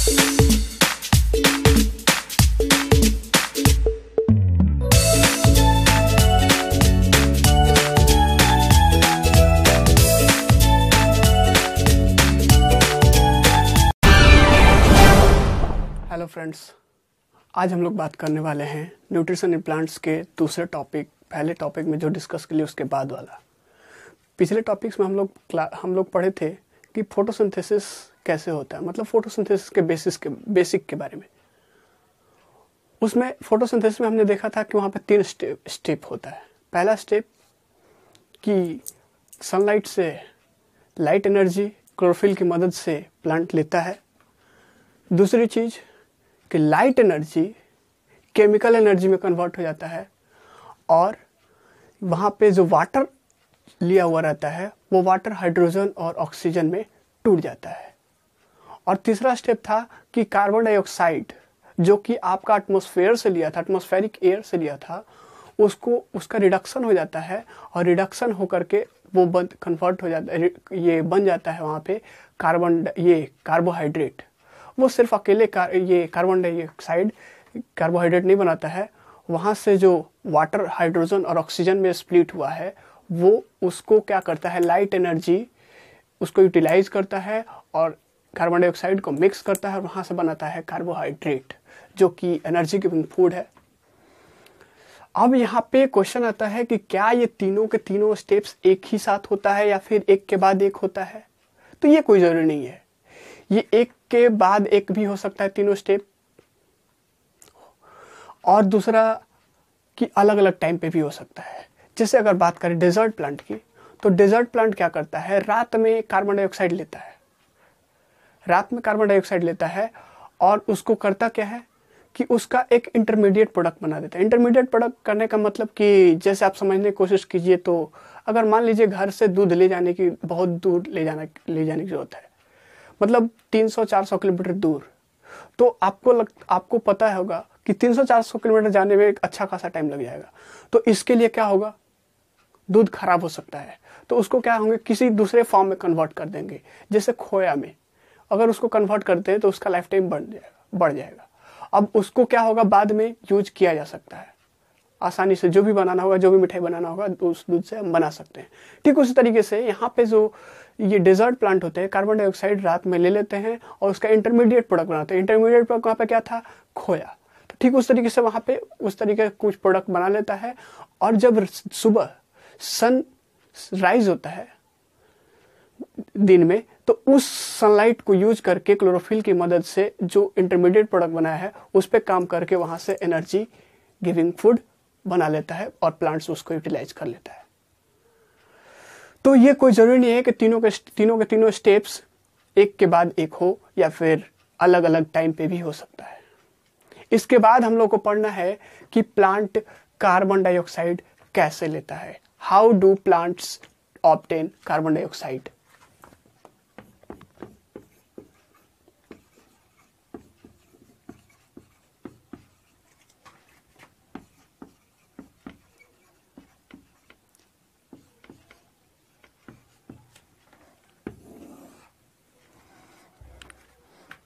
hello friends आज हम लोग बात करने वाले हैं न्यूट्रिशन इम्प्लांट्स के दूसरे टॉपिक पहले टॉपिक में जो डिस्कस के लिए उसके बाद वाला पिछले टॉपिक्स में हम लोग हम लोग पढ़े थे कि फोटोसिंथेसिस कैसे होता है मतलब फोटोसिंथेसिस के बेसिस के बेसिक के बारे में उसमें फोटोसिंथेसिस में हमने देखा था कि वहाँ पर तीन स्टेप स्टेप होता है पहला स्टेप कि सनलाइट से लाइट एनर्जी क्लोरोफिल की मदद से प्लांट लेता है दूसरी चीज़ कि लाइट एनर्जी केमिकल एनर्जी में कन्वर्ट हो जाता है और वहाँ पे जो वाटर लिया हुआ रहता है वो वाटर हाइड्रोजन और ऑक्सीजन में टूट जाता है और तीसरा स्टेप था कि कार्बन डाइऑक्साइड जो कि आपका एटमोसफेयर से लिया था एटमोसफेरिक एयर से लिया था उसको उसका रिडक्शन हो जाता है और रिडक्शन होकर के वो बन कन्वर्ट हो जाता है ये बन जाता है वहाँ पे कार्बन ये कार्बोहाइड्रेट वो सिर्फ अकेले कार, ये कार्बन डाइऑक्साइड कार्बोहाइड्रेट नहीं बनाता है वहाँ से जो वाटर हाइड्रोजन और ऑक्सीजन में स्प्लिट हुआ है वो उसको क्या करता है लाइट एनर्जी उसको यूटिलाइज करता है और कार्बन डाइऑक्साइड को मिक्स करता है और वहाँ से बनाता है कार्बोहाइड्रेट जो कि एनर्जी गिविंग फूड है अब यहाँ पे क्वेश्चन आता है कि क्या ये तीनों के तीनों स्टेप्स एक ही साथ होता है या फिर एक के बाद एक होता है तो ये कोई ज़रूरी नहीं है ये एक के बाद एक भी हो सकता है तीनों स्टेप और दूसरा कि अलग अलग टाइम पे भी हो सकता है जैसे अगर बात करें डेजर्ट प्लांट की तो डेजर्ट प्लांट क्या करता है रात में कार्बन डाइऑक्साइड लेता है रात में कार्बन डाइऑक्साइड लेता है और उसको करता क्या है कि उसका एक इंटरमीडिएट प्रोडक्ट बना देता है इंटरमीडिएट प्रोडक्ट करने का मतलब कि जैसे आप समझने की कोशिश कीजिए तो अगर मान लीजिए घर से दूध ले जाने की बहुत दूर ले जाना ले जाने की जरूरत है मतलब 300-400 किलोमीटर दूर तो आपको लग आपको पता होगा कि 300-400 किलोमीटर जाने में एक अच्छा खासा टाइम लग जाएगा तो इसके लिए क्या होगा दूध खराब हो सकता है तो उसको क्या होंगे किसी दूसरे फॉर्म में कन्वर्ट कर देंगे जैसे खोया में अगर उसको कन्वर्ट करते हैं तो उसका लाइफ टाइम बढ़ जाएगा बढ़ जाएगा अब उसको क्या होगा बाद में यूज किया जा सकता है आसानी से जो भी बनाना होगा जो भी मिठाई बनाना होगा तो उस दूध से हम बना सकते हैं ठीक उसी तरीके से यहाँ पे जो ये डेजर्ट प्लांट होते हैं कार्बन डाइऑक्साइड रात में ले लेते हैं और उसका इंटरमीडिएट प्रोडक्ट बनाते हैं इंटरमीडिएट प्रोडक्ट वहाँ पे क्या था खोया तो ठीक उस तरीके से वहाँ पे उस तरीके का कुछ प्रोडक्ट बना लेता है और जब सुबह सन राइज होता है दिन में तो उस सनलाइट को यूज करके क्लोरोफिल की मदद से जो इंटरमीडिएट प्रोडक्ट बनाया है उस पर काम करके वहां से एनर्जी गिविंग फूड बना लेता है और प्लांट्स उसको यूटिलाइज कर लेता है तो ये कोई ज़रूरी नहीं है कि तीनों के तीनों के तीनों स्टेप्स एक के बाद एक हो या फिर अलग अलग टाइम पे भी हो सकता है इसके बाद हम लोग को पढ़ना है कि प्लांट कार्बन डाइऑक्साइड कैसे लेता है how do plants obtain carbon dioxide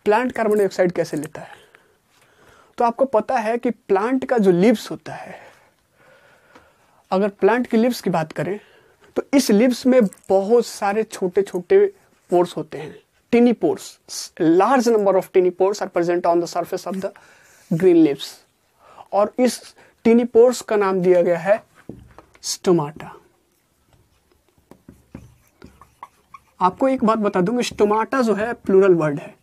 plant carbon dioxide कैसे लेता है तो आपको पता है कि प्लांट का जो लिप्स होता है अगर प्लांट की लिप्स की बात करें तो इस लिप्स में बहुत सारे छोटे छोटे पोर्स होते हैं tiny pores large number of tiny pores are present on the surface of the green leaves और इस टिनी पोर्स का नाम दिया गया है स्टोमाटा आपको एक बात बता दूंगी स्टोमाटा जो है प्लूरल वर्ड है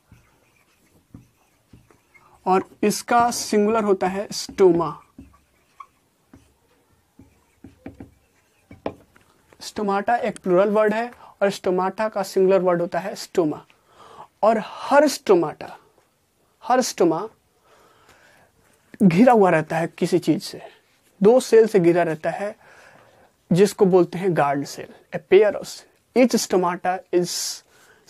और इसका सिंगुलर होता है स्टोमा स्टोमाटा एक प्लूरल वर्ड है और स्टोमाटा का सिंगुलर वर्ड होता है स्टोमा और हर स्टोमाटा हर स्टोमा घिरा हुआ रहता है किसी चीज से दो सेल से घिरा रहता है जिसको बोलते हैं guard cell a pair of each stomata is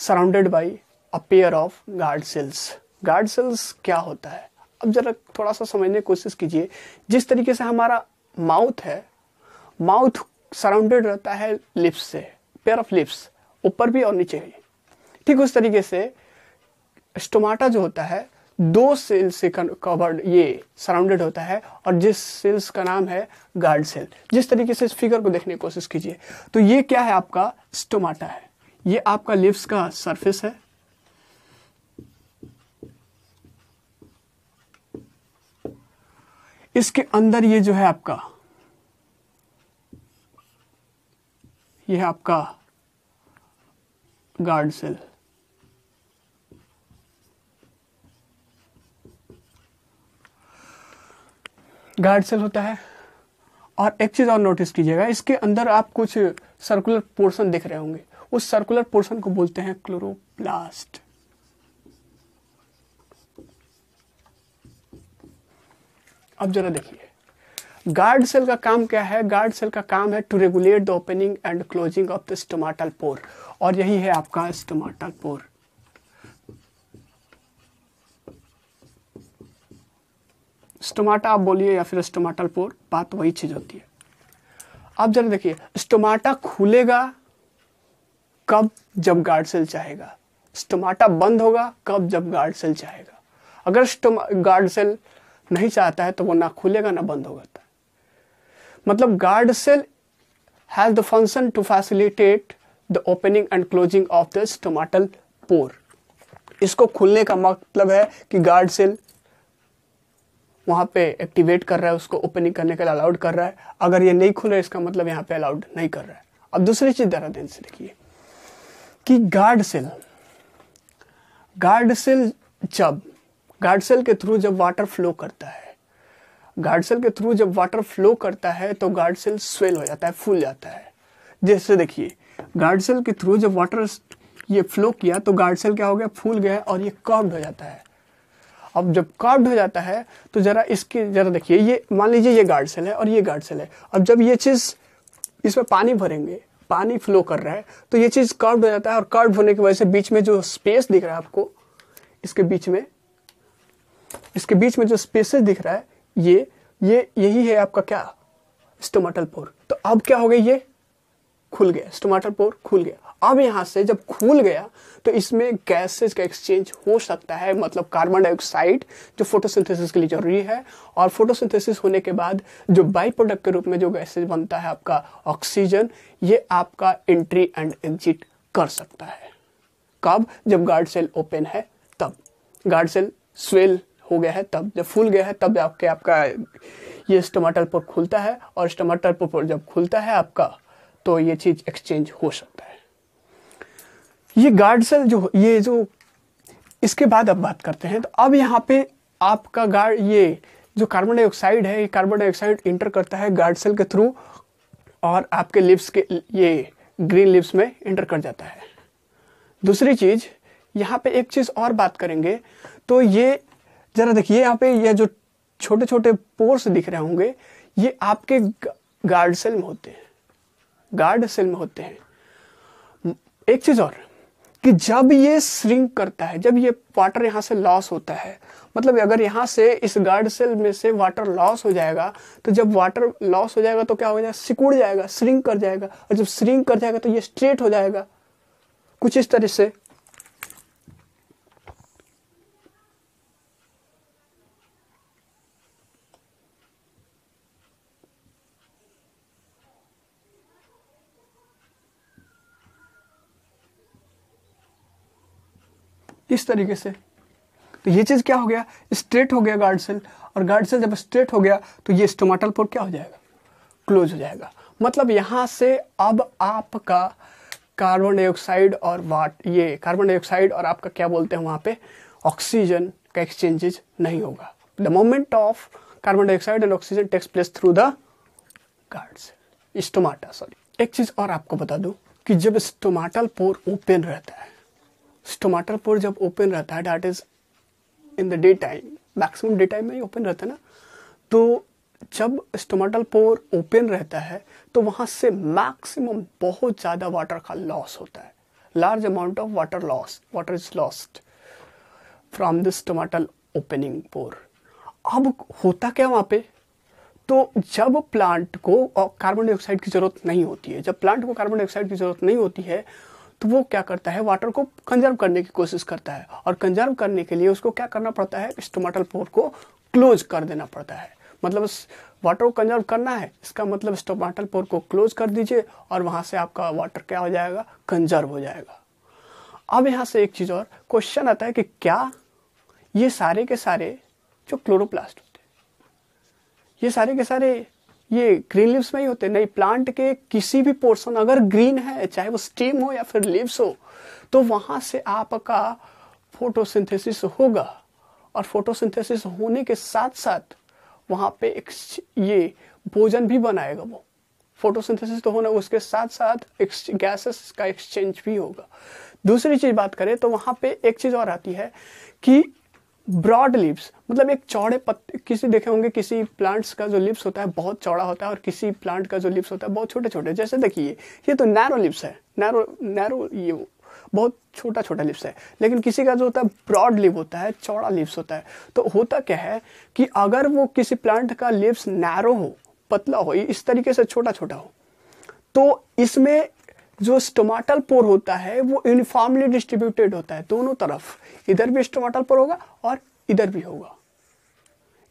surrounded by a pair of guard cells guard cells क्या होता है अब जरा थोड़ा सा समझने की कोशिश कीजिए जिस तरीके से हमारा माउथ है माउथ सराउंडेड रहता है लिप्स से पेयर ऑफ लिप्स ऊपर भी और नीचे भी ठीक उस तरीके से स्टोमाटा जो होता है दो सेल से कवर्ड ये सराउंडेड होता है और जिस सेल्स का नाम है गार्ड सेल जिस तरीके से इस फिगर को देखने की कोशिश कीजिए तो ये क्या है आपका स्टोमाटा है ये आपका लिप्स का सरफेस है इसके अंदर ये जो है आपका ये है आपका गार्ड सेल गार्ड सेल होता है और एक चीज़ और नोटिस कीजिएगा इसके अंदर आप कुछ सर्कुलर पोर्शन देख रहे होंगे उस सर्कुलर पोर्शन को बोलते हैं क्लोरोप्लास्ट अब जरा देखिए गार्ड सेल का काम क्या है गार्ड सेल का काम है to regulate the opening and closing of the stomatal pore और यही है आपका स्टोमाटल पोर स्टोमाटा आप बोलिए या फिर स्टोमाटल पोर बात वही चीज होती है अब जरा देखिए स्टोमाटा खुलेगा कब जब गार्ड सेल चाहेगा स्टोमाटा बंद होगा कब जब गार्ड सेल चाहेगा अगर गार्ड सेल नहीं चाहता है तो वो ना खुलेगा ना बंद होगा मतलब guard cell has the function to facilitate the opening and closing of the stomatal pore इसको खुलने का मतलब है कि गार्ड सेल वहां पे एक्टिवेट कर रहा है उसको ओपनिंग करने के लिए अलाउड कर रहा है अगर ये नहीं खुले इसका मतलब यहां पे अलाउड नहीं कर रहा है अब दूसरी चीज़ ज़रा ध्यान से देखिए कि गार्ड सेल गार्ड सेल जब गार्ड सेल के थ्रू जब वाटर फ्लो करता है गार्ड सेल के थ्रू जब वाटर फ्लो करता है तो गार्ड सेल स्वेल हो जाता है फूल जाता है जैसे देखिए गार्ड सेल के थ्रू जब वाटर ये फ्लो किया तो गार्ड सेल क्या हो गया फूल गया और ये कर्व्ड हो जाता है अब जब कार्ड हो जाता है तो ज़रा इसके ज़रा देखिए ये मान लीजिए ये गार्ड सेल है और ये गार्ड सेल है अब जब ये चीज़ इसमें पानी भरेंगे पानी फ्लो कर रहा है तो ये चीज़ कर्व्ड हो जाता है और कर्व होने की वजह से बीच में जो स्पेस दिख रहा है आपको इसके बीच में इसके बीच में जो स्पेसेस दिख रहा है ये ये यही है आपका क्या स्टोमाटल पोर तो अब क्या हो गई ये खुल गया स्टोमाटल पोर खुल गया अब यहां से जब खुल गया तो इसमें गैसेज का एक्सचेंज हो सकता है मतलब कार्बन डाइऑक्साइड जो फोटोसिंथेसिस के लिए जरूरी है और फोटोसिंथेसिस होने के बाद जो बाई प्रोडक्ट के रूप में जो गैसेज बनता है आपका ऑक्सीजन ये आपका एंट्री एंड एग्जिट कर सकता है कब जब गार्ड सेल ओपन है तब गार्ड सेल स्वेल हो गया है तब जब फूल गया है तब आपके आपका ये स्टमाटर पर खुलता है और स्टमाटर पर जब खुलता है आपका तो ये चीज़ एक्सचेंज हो सकता है ये गार्ड सेल जो ये जो इसके बाद अब बात करते हैं तो अब यहाँ पे आपका गार्ड ये जो कार्बन डाइऑक्साइड है ये कार्बन डाइऑक्साइड इंटर करता है गार्ड सेल के थ्रू और आपके लिप्स के ये ग्रीन लिप्स में इंटर कर जाता है दूसरी चीज़ यहाँ पे एक चीज़ और बात करेंगे तो ये जरा देखिए यहाँ पे ये जो छोटे छोटे पोर्स दिख रहे होंगे ये आपके गार्ड सेल में होते हैं गार्ड सेल में होते हैं एक चीज और कि जब ये श्रिंक करता है जब ये वाटर यहां से लॉस होता है मतलब अगर यहां से इस गार्ड सेल में से वाटर लॉस हो जाएगा तो जब वाटर लॉस हो जाएगा तो क्या हो जाएगा सिकुड़ जाएगा श्रिंक कर जाएगा और जब श्रिंक कर जाएगा तो ये स्ट्रेट हो जाएगा कुछ इस तरह से इस तरीके से तो ये चीज़ क्या हो गया स्ट्रेट हो गया गार्ड सेल और गार्ड सेल जब स्ट्रेट हो गया तो ये स्टोमाटल पोर क्या हो जाएगा क्लोज हो जाएगा मतलब यहां से अब आपका कार्बन डाइऑक्साइड और वाट ये कार्बन डाइऑक्साइड और आपका क्या बोलते हैं वहां पे ऑक्सीजन का एक्सचेंजेज नहीं होगा the moment of carbon dioxide and oxygen takes place through the guard cell stomata sorry एक चीज़ और आपको बता दूँ कि जब स्टोमाटल पोर ओपन रहता है स्टोमाटर पोर जब ओपन रहता है that is in the day time maximum day time में ही ओपन रहता है ना तो जब स्टोमाटल पोर ओपन रहता है तो वहाँ से मैक्सिमम बहुत ज़्यादा वाटर का लॉस होता है large amount of water loss water is lost from this stomatal opening pore अब होता क्या वहाँ पे तो जब प्लांट को कार्बन डाइऑक्साइड की ज़रूरत नहीं होती है जब प्लांट को कार्बन डाइऑक्साइड की ज़रूरत नहीं होती है तो वो क्या करता है वाटर को कंजर्व करने की कोशिश करता है और कंजर्व करने के लिए उसको क्या करना पड़ता है स्टोमाटल पोर को क्लोज कर देना पड़ता है मतलब वाटर को कंजर्व करना है इसका मतलब स्टोमाटल पोर को क्लोज कर दीजिए और वहाँ से आपका वाटर क्या हो जाएगा कंजर्व हो जाएगा अब यहाँ से एक चीज़ और क्वेश्चन आता है कि क्या ये सारे के सारे जो क्लोरोप्लास्ट होते हैं ये सारे के सारे ये ग्रीन लिव्स में ही होते नहीं प्लांट के किसी भी पोर्शन अगर ग्रीन है चाहे वो स्टीम हो या फिर लिव्स हो तो वहां से आपका फोटोसिंथेसिस होगा और फोटोसिंथेसिस होने के साथ साथ वहां पे एक ये भोजन भी बनाएगा वो फोटोसिंथेसिस तो होना उसके साथ साथ गैसेस का एक्सचेंज भी होगा दूसरी चीज बात करें तो वहां पे एक चीज और आती है कि ब्रॉड लिप्स मतलब एक चौड़े पत्ते किसी देखे होंगे किसी प्लांट्स का जो लिप्स होता है बहुत चौड़ा होता है और किसी प्लांट का जो लिप्स होता है बहुत छोटे छोटे जैसे देखिए ये तो नैरो लिप्स है नैरो नैरो ये बहुत छोटा छोटा लिप्स है लेकिन किसी का जो होता है ब्रॉड लिप होता है चौड़ा लिप्स होता है तो होता क्या है कि अगर वो किसी प्लांट का लिप्स नैरो हो पतला हो इस तरीके से छोटा छोटा हो तो इसमें जो स्टोमाटल पोर होता है वो यूनिफॉर्मली डिस्ट्रीब्यूटेड होता है दोनों तरफ इधर भी स्टोमाटल पोर होगा और इधर भी होगा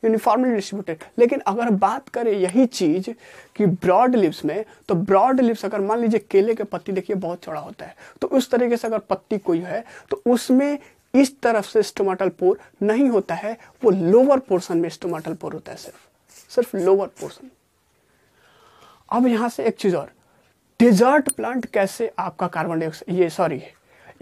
यूनिफॉर्मली डिस्ट्रीब्यूटेड लेकिन अगर बात करें यही चीज़ कि ब्रॉड लिप्स में तो ब्रॉड लिप्स अगर मान लीजिए केले के पत्ती देखिए बहुत चौड़ा होता है तो उस तरीके से अगर पत्ती कोई है तो उसमें इस तरफ से स्टोमाटल पोर नहीं होता है वो लोअर पोर्शन में स्टोमाटल पोर होता है सिर्फ सिर्फ लोअर पोर्शन अब यहां से एक चीज़ और डेजर्ट प्लांट कैसे आपका कार्बन डाइऑक्साइड ये सॉरी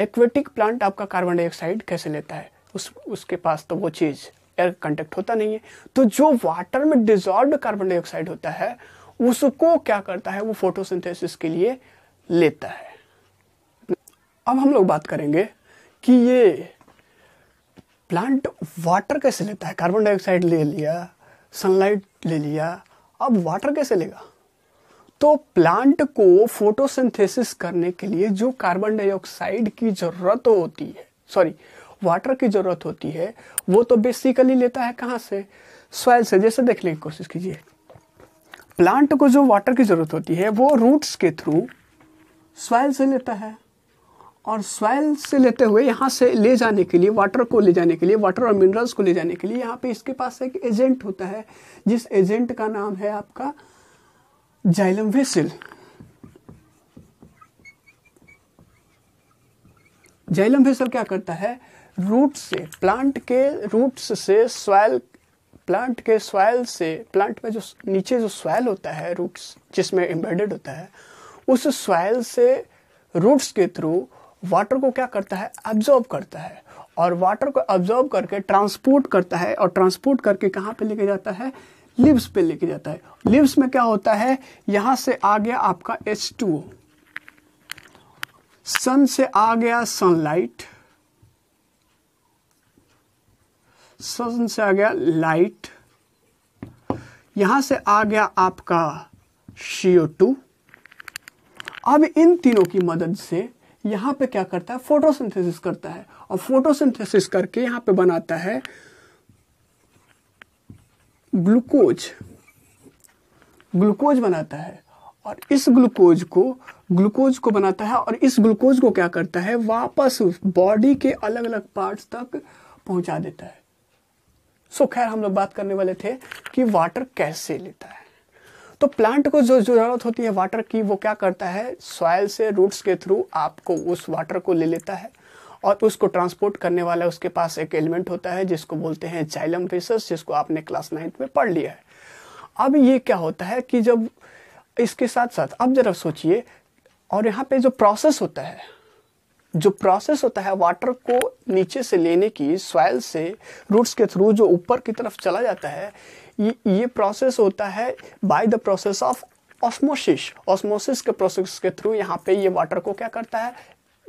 एक्वेटिक प्लांट आपका कार्बन डाइऑक्साइड कैसे लेता है उस उसके पास तो वो चीज़ एयर कंटेक्ट होता नहीं है तो जो वाटर में डिजॉल्व कार्बन डाइऑक्साइड होता है उसको क्या करता है वो फोटोसिंथेसिस के लिए लेता है अब हम लोग बात करेंगे कि ये प्लांट वाटर कैसे लेता है कार्बन डाइऑक्साइड ले लिया सनलाइट ले लिया अब वाटर कैसे लेगा तो प्लांट को फोटोसिंथेसिस करने के लिए जो कार्बन डाइऑक्साइड की जरूरत होती है सॉरी वाटर की जरूरत होती है वो तो बेसिकली लेता है कहां से सॉइल से जैसे देखने की कोशिश कीजिए प्लांट को जो वाटर की जरूरत होती है वो रूट्स के थ्रू सॉइल से लेता है और सॉइल से लेते हुए यहां से ले जाने के लिए वाटर को ले जाने के लिए वाटर और मिनरल्स को ले जाने के लिए यहाँ पे इसके पास एक एजेंट होता है जिस एजेंट का नाम है आपका जाइलम वेसल जाइलम वेसल क्या करता है रूट से प्लांट के रूट्स से सॉयल प्लांट के सॉयल से प्लांट में जो नीचे जो सॉयल होता है रूट्स जिसमें एम्बेडेड होता है उस सॉयल से रूट्स के थ्रू वाटर को क्या करता है अब्जॉर्ब करता है और वाटर को अब्जॉर्ब करके ट्रांसपोर्ट करता है और ट्रांसपोर्ट करके कहाँ पे लेके जाता है लिप्स पे लेके जाता है लिप्स में क्या होता है यहां से आ गया आपका एच टू ओ सन से आ गया सनलाइट सन से आ गया लाइट यहां से आ गया आपका सीओ टू अब इन तीनों की मदद से यहां पे क्या करता है फोटोसिंथेसिस करता है और फोटोसिंथेसिस करके यहां पे बनाता है ग्लूकोज ग्लूकोज बनाता है और इस ग्लूकोज को ग्लूकोज को बनाता है और इस ग्लूकोज को क्या करता है वापस बॉडी के अलग अलग पार्ट्स तक पहुंचा देता है सो so, खैर हम लोग बात करने वाले थे कि वाटर कैसे लेता है तो प्लांट को जो जरूरत होती है वाटर की वो क्या करता है सॉयल से रूट्स के थ्रू आपको उस वाटर को ले लेता है और उसको ट्रांसपोर्ट करने वाला उसके पास एक एलिमेंट होता है जिसको बोलते हैं चाइलम फेसस जिसको आपने क्लास नाइन्थ में पढ़ लिया है अब ये क्या होता है कि जब इसके साथ साथ अब जरा सोचिए और यहाँ पे जो प्रोसेस होता है जो प्रोसेस होता है वाटर को नीचे से लेने की सॉयल से रूट्स के थ्रू जो ऊपर की तरफ चला जाता है ये ये प्रोसेस होता है by the process of osmosis osmosis के प्रोसेस के थ्रू यहाँ पे ये वाटर को क्या करता है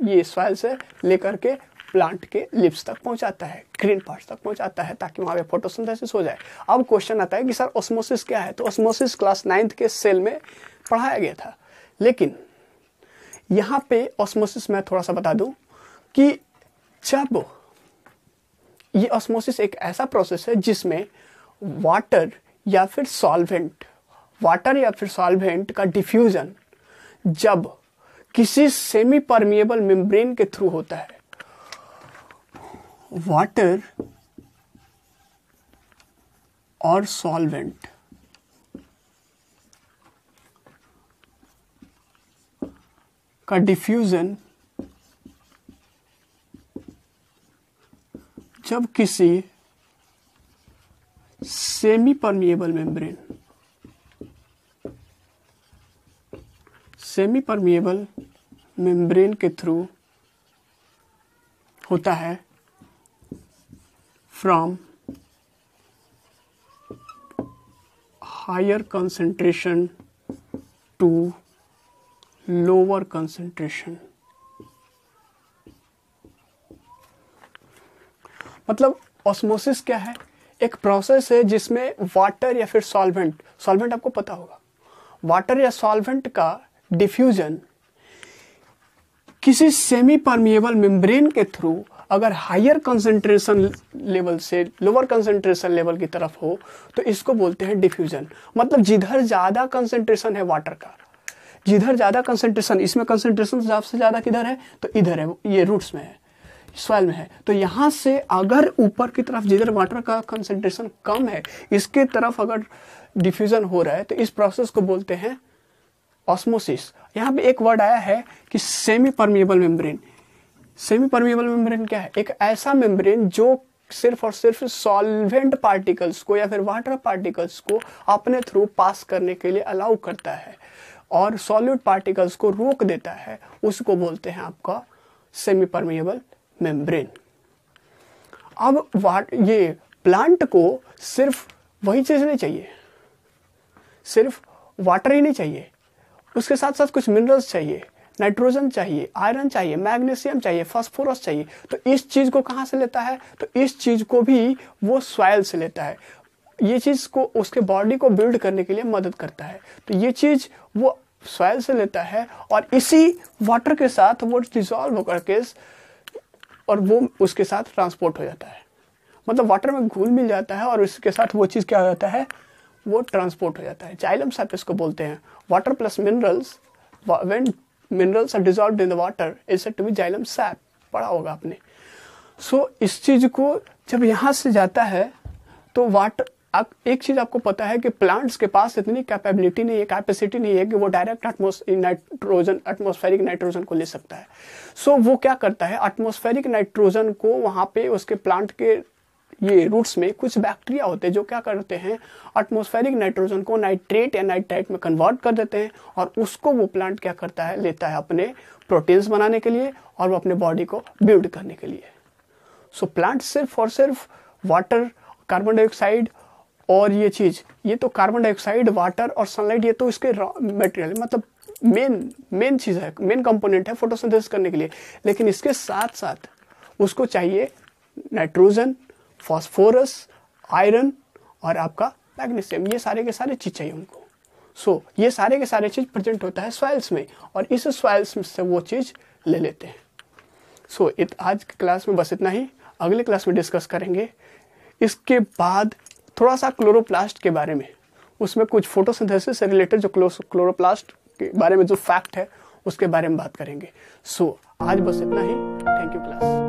ये सॉइल से लेकर के प्लांट के लिप्स तक पहुंचाता है ग्रीन पार्ट तक पहुंचाता है ताकि वहां पे फोटोसिंथेसिस हो जाए अब क्वेश्चन आता है कि सर ऑस्मोसिस क्या है तो ऑस्मोसिस क्लास नाइन्थ के सेल में पढ़ाया गया था लेकिन यहाँ पे ऑस्मोसिस मैं थोड़ा सा बता दूं कि जब ये ऑस्मोसिस एक ऐसा प्रोसेस है जिसमें वाटर या फिर सॉल्वेंट वाटर या फिर सॉल्वेंट का डिफ्यूज़न जब किसी सेमी परमिएबल मेम्ब्रेन के थ्रू होता है वाटर और सॉल्वेंट का डिफ्यूजन जब किसी semi permeable membrane semi permeable membrane के थ्रू होता है from higher concentration to lower concentration मतलब ऑस्मोसिस क्या है एक प्रोसेस है जिसमें वाटर या फिर सॉल्वेंट सॉल्वेंट आपको पता होगा वाटर या सॉल्वेंट का डिफ्यूजन किसी सेमी परमिएबल मेम्ब्रेन के थ्रू अगर हायर कंसंट्रेशन लेवल से लोअर कंसंट्रेशन लेवल की तरफ हो तो इसको बोलते हैं डिफ्यूजन मतलब जिधर ज़्यादा कंसंट्रेशन है वाटर का जिधर ज़्यादा कंसंट्रेशन इसमें कंसंट्रेशन सबसे ज़्यादा किधर है तो इधर है ये रूट्स में है सॉइल में है तो यहाँ से अगर ऊपर की तरफ जिधर वाटर का कंसंट्रेशन कम है इसके तरफ अगर डिफ्यूज़न हो रहा है तो इस प्रोसेस को बोलते हैं ऑस्मोसिस यहाँ पे एक वर्ड आया है कि semi permeable membrane semi permeable membrane क्या है एक ऐसा मेम्ब्रेन जो सिर्फ और सिर्फ सॉल्वेंट पार्टिकल्स को या फिर वाटर पार्टिकल्स को अपने थ्रू पास करने के लिए अलाउ करता है और सॉल्यूट पार्टिकल्स को रोक देता है उसको बोलते हैं आपका सेमी परमिएबल मेम्ब्रेन अब ये प्लांट को सिर्फ वही चीज़ नहीं चाहिए सिर्फ वाटर ही नहीं चाहिए उसके साथ साथ कुछ मिनरल्स चाहिए नाइट्रोजन चाहिए आयरन चाहिए मैग्नीशियम चाहिए फास्फोरस चाहिए तो इस चीज़ को कहाँ से लेता है तो इस चीज़ को भी वो सॉयल से लेता है ये चीज़ को उसके बॉडी को बिल्ड करने के लिए मदद करता है तो ये चीज़ वो सॉयल से लेता है और इसी वाटर के साथ वो डिजॉल्व होकर के और वो उसके साथ ट्रांसपोर्ट हो जाता है मतलब वाटर में घुल मिल जाता है और उसके साथ वो चीज़ क्या हो जाता है वो ट्रांसपोर्ट हो जाता है जाइलम सैप इसको बोलते हैं water plus minerals when minerals are dissolved in the water is to be xylem sap पढ़ा होगा आपने सो so, इस चीज़ को जब यहाँ से जाता है तो वाटर आप एक चीज़ आपको पता है कि प्लांट्स के पास इतनी कैपेबिलिटी नहीं है कैपेसिटी नहीं है कि वो direct atmos nitrogen atmospheric nitrogen को ले सकता है सो so, वो क्या करता है एटमोस्फेरिक नाइट्रोजन को वहाँ पे उसके प्लांट के ये रूट्स में कुछ बैक्टीरिया होते हैं जो क्या करते हैं एटमोस्फेरिक नाइट्रोजन को नाइट्रेट या नाइट्राइट में कन्वर्ट कर देते हैं और उसको वो प्लांट क्या करता है लेता है अपने प्रोटीन्स बनाने के लिए और वो अपने बॉडी को बिल्ड करने के लिए सो so, प्लांट सिर्फ और सिर्फ वाटर कार्बन डाइऑक्साइड और ये चीज़ ये तो कार्बन डाइऑक्साइड वाटर और सनलाइट ये तो इसके रॉ मटेरियल मतलब मेन मेन चीज़ है मेन कंपोनेंट है फोटोसिंथेसिस करने के लिए लेकिन इसके साथ साथ उसको चाहिए नाइट्रोजन फॉस्फोरस आयरन और आपका मैग्नीशियम ये सारे के सारे चीज़ चाहिए उनको सो so, ये सारे के सारे चीज़ प्रेजेंट होता है सॉइल्स में और इस सॉइल्स से वो चीज़ ले लेते हैं सो so, इत, आज की क्लास में बस इतना ही अगले क्लास में डिस्कस करेंगे इसके बाद थोड़ा सा क्लोरोप्लास्ट के बारे में उसमें कुछ फोटोसिंथेसिस से रिलेटेड जो क्लोरोप्लास्ट के बारे में जो फैक्ट है उसके बारे में बात करेंगे सो so, आज बस इतना ही थैंक यू क्लास